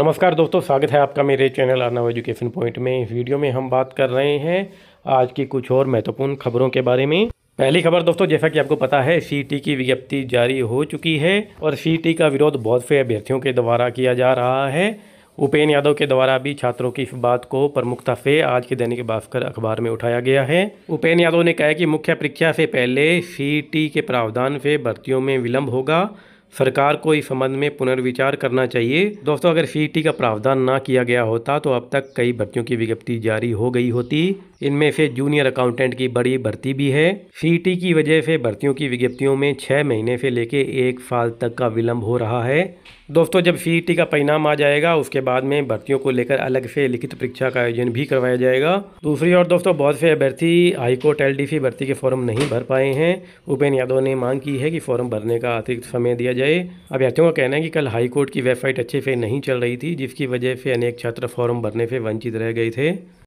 नमस्कार दोस्तों स्वागत है आपका मेरे चैनल आना एजुकेशन पॉइंट में इस वीडियो में हम बात कर रहे हैं आज की कुछ और महत्वपूर्ण खबरों के बारे में पहली खबर दोस्तों जैसा कि आपको पता है सी की विज्ञप्ति जारी हो चुकी है और सी का विरोध बहुत से अभ्यर्थियों के द्वारा किया जा रहा है उपेन यादव के द्वारा भी छात्रों की इस बात को प्रमुखता से आज के दैनिक भास्कर अखबार में उठाया गया है उपेन यादव ने कहा कि मुख्य परीक्षा से पहले सी के प्रावधान से भर्तियों में विलम्ब होगा सरकार को इस संबंध में पुनर्विचार करना चाहिए दोस्तों अगर सी e का प्रावधान ना किया गया होता तो अब तक कई भर्तियों की विज्ञप्ति जारी हो गई होती इनमें से जूनियर अकाउंटेंट की बड़ी भर्ती भी है सी e की वजह से भर्तियों की विज्ञप्तियों में छः महीने से लेके एक साल तक का विलम्ब हो रहा है दोस्तों जब सी e का परिणाम आ जाएगा उसके बाद में भर्तियों को लेकर अलग से लिखित परीक्षा का आयोजन भी करवाया जाएगा दूसरी ओर दोस्तों बहुत से अभ्यर्थी हाईकोर्ट एल डी भर्ती के फॉर्म नहीं भर पाए हैं उपेन्द्र यादव ने मांग की है कि फॉर्म भरने का अतिरिक्त समय दिया जाए अभ्यर्थियों का कहना है कि कल हाईकोर्ट की वेबसाइट अच्छे से नहीं चल रही थी जिसकी वजह से अनेक छात्र फॉर्म भरने से वंचित रह गए थे